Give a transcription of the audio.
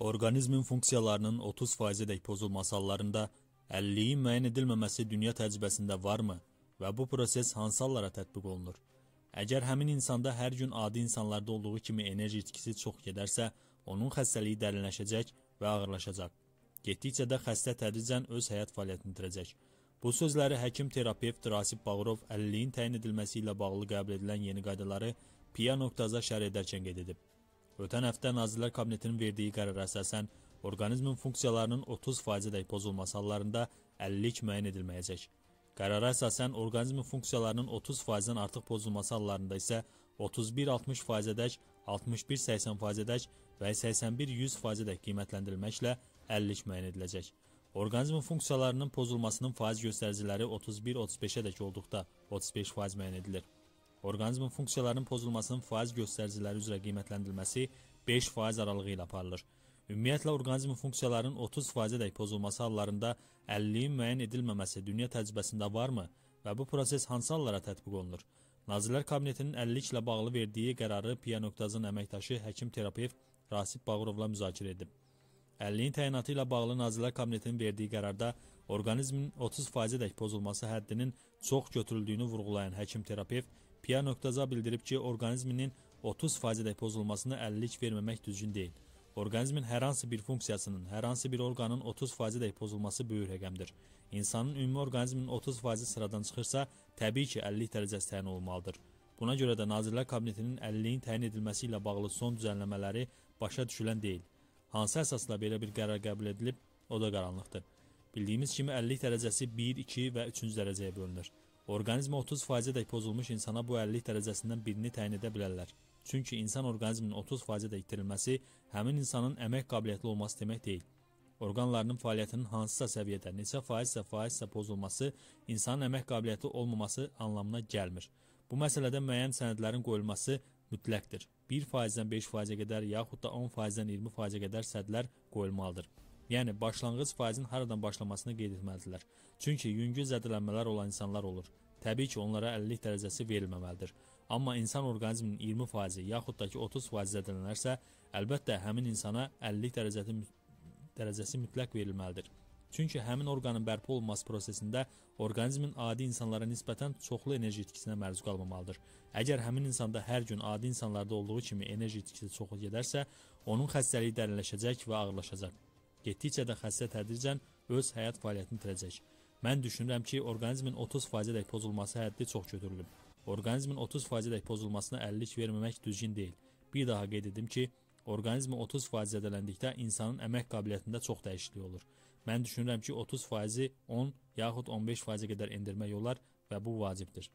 Orqanizmin funksiyalarının 30%-dək pozulması hallarında əlilliyin müəyyən edilməməsi dünya təcrübəsində varmı və bu proses hansı hallara tətbiq olunur? Əgər həmin insanda hər gün adi insanlarda olduğu kimi enerji itkisi çox gedərsə, onun xəstəliyi dərinləşəcək və ağırlaşacaq. Getdikcə də xəstə tədricən öz həyat fəaliyyətini itirəcək. Bu sözləri həkim terapevt Rasib Bağırov əlilliyin təyin edilməsi ilə bağlı qəbul edilən yeni qaydaları piya.az-a şərh edərkən qeyd edib. Ötən həftə Nazirlər Kabinetinin verdiyi qərara əsasən orqanizmin funksiyalarının 30%-dək pozulması hallarında 50-lik müəyyən edilməyəcək. Qərara əsasən orqanizmin funksiyalarının 30%-dən artıq pozulması hallarında isə 31-60%-dək, 61-80%-dək və 81-100%-dək qiymətləndirilməklə 50-lik müəyyən ediləcək. Orqanizmin funksiyalarının pozulmasının faiz göstəriciləri 31-35-ədək olduqda 35% müəyyən edilir. Orqanizmin funksiyalarının pozulmasının faiz göstəriciləri üzrə qiymətləndirilməsi 5% aralığı ilə aparılır. Ümumiyyətlə orqanizmin funksiyalarının 30%-dək pozulması hallarında 50-nin müəyyən edilməməsi dünya təcrübəsində varmı və bu proses hansı hallara tətbiq olunur? Nazirlər Kabinetinin 50 ilə bağlı verdiyi qərarı Piyanokdazın əməkdaşı həkim terapevt Rasib Bağırovla müzakirə edib. 50-nin təyinatı ilə bağlı Nazirlər Kabinetinin verdiyi qərarda orqanizmin 30%-dək pozulması həddinin çox götürüldüyünü vurğulayan həkim terapevt Pierre Nöqtəza bildirib ki, orqanizminin 30 faizədək pozulmasını 50lik verməmək düzgün deyil. Orqanizmin hər hansı bir funksiyasının, hər hansı bir orqanın 30%-dək pozulması böyük rəqəmdir. İnsanın ümumi orqanizminin 30%-i sıradan çıxırsa, təbii ki, 50 dərəcəsi təyin olunmalıdır. Buna görə də Nazirlər Kabinetinin 50-nin təyin edilməsi ilə bağlı son düzənləmələri başa düşülən deyil. Hansı əsasla belə bir qərar qəbul edilib, o da qaranlıqdır. Bildiyimiz kimi 50 dərəcəsi 1, 2 və 3-cü dərəcəyə bölünür. Orqanizmi 30%-dək pozulmuş insana bu 50 dərəcəsindən birini təyin edə bilərlər. Çünki insan orqanizminin 30%-də itirilməsi həmin insanın əmək qabiliyyətli olması demək deyil. Orqanlarının fəaliyyətinin hansısa səviyyədə neçə faizsə faizsə pozulması insanın əmək qabiliyyəti olmaması anlamına gəlmir. Bu məsələdə müəyyən sənədlərin qoyulması mütləqdir. 1 faizdən 5 faizə qədər yaxud da 10 faizdən 20 faizə qədər sədlər qoyulmalıdır. Yəni başlanğıc faizin haradan başlamasını qeyd etməlidirlər. Çünki yüngül zədələnmələr olan insanlar olur. Təbii ki, onlara əlillik dərəcəsi verilməməlidir. Amma insan orqanizminin 20% yaxud da ki 30% zədələnərsə, əlbəttə həmin insana əlillik dərəcəsi dərəcəsi mütləq verilməlidir. Çünki həmin orqanın bərpa olunması prosesində orqanizmin adi insanlara nisbətən çoxlu enerji itkisinə məruz qalmamalıdır. Əgər həmin insanda hər gün adi insanlarda olduğu kimi enerji itkisi çox gedərsə, onun xəstəliyi dərinləşəcək və ağırlaşacaq. Getdikcə də xəstə tədricən öz həyat fəaliyyətini itirəcək. Mən düşünürəm ki, orqanizmin 30%-dək pozulması həddi çox götürülüb. Orqanizmin 30%-dək pozulmasına 50-lik verməmək düzgün deyil. Bir daha qeyd edim ki, orqanizmi 30% zədələndikdə insanın əmək qabiliyyətində çox dəyişiklik olur. Mən düşünürəm ki, 30%-i 10 yaxud 15%-ə qədər endirmək olar və bu vacibdir.